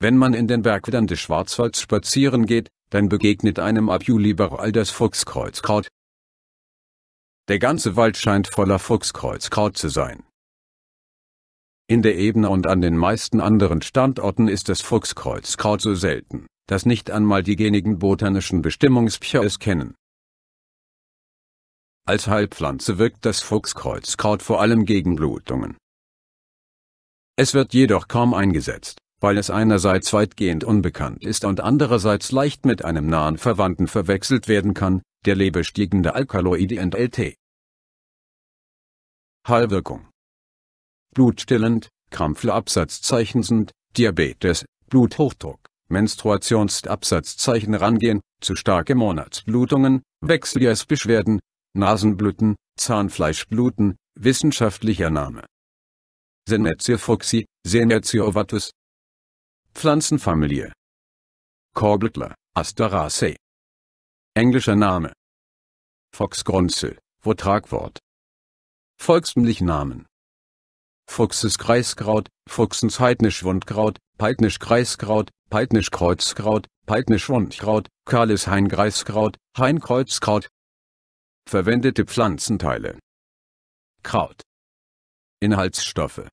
Wenn man in den Bergwäldern des Schwarzwalds spazieren geht, dann begegnet einem ab Juli überall das Fuchskreuzkraut. Der ganze Wald scheint voller Fuchskreuzkraut zu sein. In der Ebene und an den meisten anderen Standorten ist das Fuchskreuzkraut so selten, dass nicht einmal diejenigen botanischen Bestimmungspcher es kennen. Als Heilpflanze wirkt das Fuchskreuzkraut vor allem gegen Blutungen. Es wird jedoch kaum eingesetzt weil es einerseits weitgehend unbekannt ist und andererseits leicht mit einem nahen Verwandten verwechselt werden kann, der lebestiegende Alkaloide NLT. Heilwirkung Blutstillend, Krampfabsatzzeichen sind, Diabetes, Bluthochdruck, Menstruationsabsatzzeichen rangehen, zu starke Monatsblutungen, Wechseljahrsbeschwerden, Nasenblüten, Zahnfleischbluten, wissenschaftlicher Name. Senetiofuxi, Senetiovatus, Pflanzenfamilie. Korblettler, Asteraceae. Englischer Name. Foxgrunzel, Vertragwort. Volkstümlich Namen. Fuchses Kreiskraut, Fuchsens Heidnisch Wundkraut, Peitnisch Kreiskraut, Peitnisch Kreuzkraut, Peitnisch Wundkraut, Kalis Heinkreiskraut, Heinkreuzkraut. Verwendete Pflanzenteile. Kraut. Inhaltsstoffe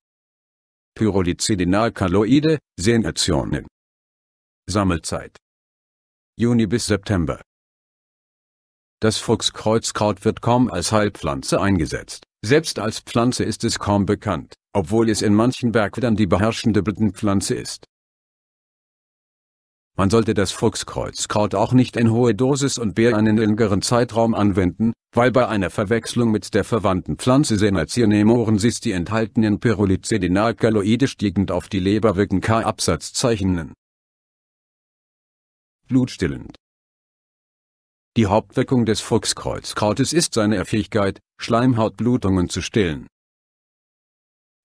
Pyrolizidinalkaloide, Senationen. Sammelzeit. Juni bis September. Das Fuchskreuzkraut wird kaum als Heilpflanze eingesetzt. Selbst als Pflanze ist es kaum bekannt, obwohl es in manchen Bergwäldern die beherrschende Blütenpflanze ist. Man sollte das Fuchskreuzkraut auch nicht in hohe Dosis und Bär einen längeren Zeitraum anwenden, weil bei einer Verwechslung mit der verwandten Pflanze Senazione morensis die enthaltenen Pyrrolizidinalkaloide stiegend auf die Leber wirken K-Absatz zeichnen. Blutstillend Die Hauptwirkung des Fuchskreuzkrautes ist seine Fähigkeit, Schleimhautblutungen zu stillen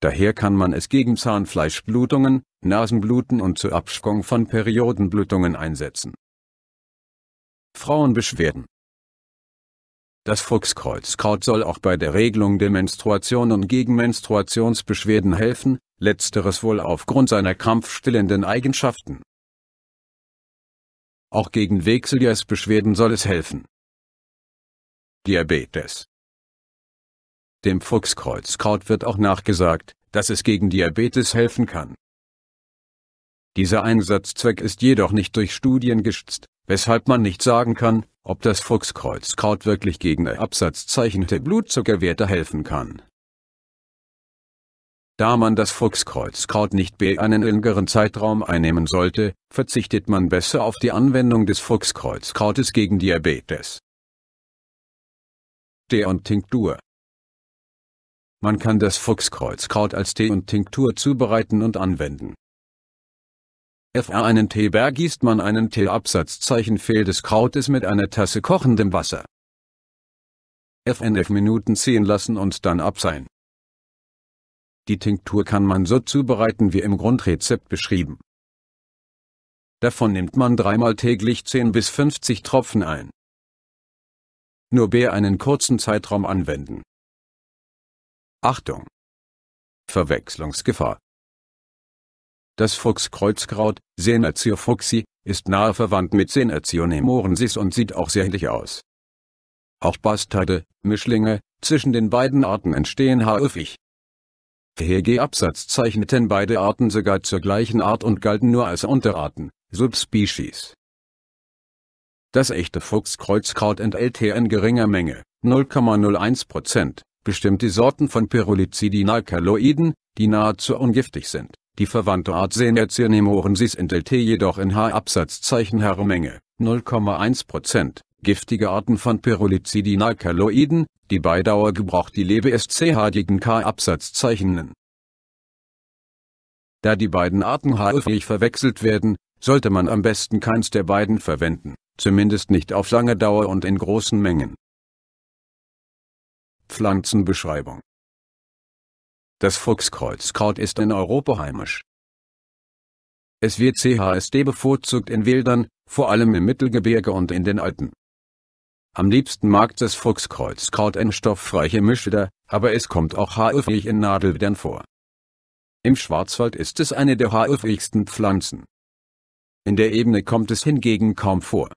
Daher kann man es gegen Zahnfleischblutungen, Nasenbluten und zur Abschwung von Periodenblutungen einsetzen. Frauenbeschwerden Das Fuchskreuzkraut soll auch bei der Regelung der Menstruation und gegen Menstruationsbeschwerden helfen, letzteres wohl aufgrund seiner krampfstillenden Eigenschaften. Auch gegen Wechseljahrsbeschwerden soll es helfen. Diabetes dem Fuchskreuzkraut wird auch nachgesagt, dass es gegen Diabetes helfen kann. Dieser Einsatzzweck ist jedoch nicht durch Studien gestützt, weshalb man nicht sagen kann, ob das Fuchskreuzkraut wirklich gegen absatzzeichende Blutzuckerwerte helfen kann. Da man das Fuchskreuzkraut nicht b einen längeren Zeitraum einnehmen sollte, verzichtet man besser auf die Anwendung des Fuchskreuzkrautes gegen Diabetes. und Tinktur man kann das Fuchskreuzkraut als Tee und Tinktur zubereiten und anwenden. FR einen Tee bergießt man einen Teeabsatzzeichen Fehl des Krautes mit einer Tasse kochendem Wasser. FNF Minuten ziehen lassen und dann abseihen. Die Tinktur kann man so zubereiten wie im Grundrezept beschrieben. Davon nimmt man dreimal täglich 10 bis 50 Tropfen ein. Nur Bär einen kurzen Zeitraum anwenden. Achtung! Verwechslungsgefahr. Das Fuchskreuzkraut, Senatio fuchsi, ist nahe verwandt mit Senatio nemorensis und sieht auch sehr ähnlich aus. Auch Bastarde, Mischlinge, zwischen den beiden Arten entstehen häufig. Hege-Absatz zeichneten beide Arten sogar zur gleichen Art und galten nur als Unterarten, Subspecies. Das echte Fuchskreuzkraut enthält hier in geringer Menge, 0,01%, Prozent, Bestimmte Sorten von Pyrolizidinalkaloiden, die nahezu ungiftig sind, die verwandte Art Senercianemorensis enthält jedoch in H-Absatzzeichen Herrmenge, 0,1%, giftige Arten von Pyrolizidinalkaloiden, die bei Dauergebrauch die lebesc-haltigen k absatzzeichen zeichnen. Da die beiden Arten häufig verwechselt werden, sollte man am besten keins der beiden verwenden, zumindest nicht auf lange Dauer und in großen Mengen. Pflanzenbeschreibung Das Fuchskreuzkraut ist in Europa heimisch. Es wird CHSD bevorzugt in Wäldern, vor allem im Mittelgebirge und in den Alpen. Am liebsten mag das Fuchskreuzkraut in stoffreiche Mischwälder, aber es kommt auch häufig in Nadelwäldern vor. Im Schwarzwald ist es eine der häufigsten Pflanzen. In der Ebene kommt es hingegen kaum vor.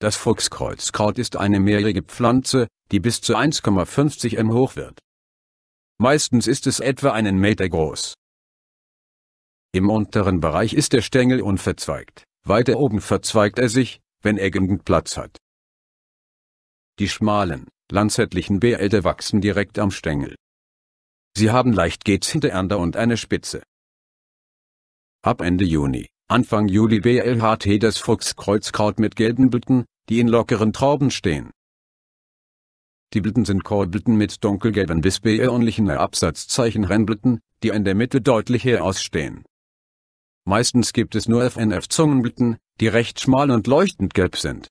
Das Fuchskreuzkraut ist eine mehrjährige Pflanze, die bis zu 1,50 m hoch wird. Meistens ist es etwa einen Meter groß. Im unteren Bereich ist der Stängel unverzweigt, weiter oben verzweigt er sich, wenn er genügend Platz hat. Die schmalen, lanzettlichen Beete wachsen direkt am Stängel. Sie haben leicht gezielte Änder und eine Spitze. Ab Ende Juni Anfang Juli BLHT das Fuchskreuzkraut mit gelben Blüten, die in lockeren Trauben stehen. Die Blüten sind Kohlblüten mit dunkelgelben bis beerlichen Absatzzeichen Rennblüten, die in der Mitte deutlich herausstehen. Meistens gibt es nur FNF-Zungenblüten, die recht schmal und leuchtend gelb sind.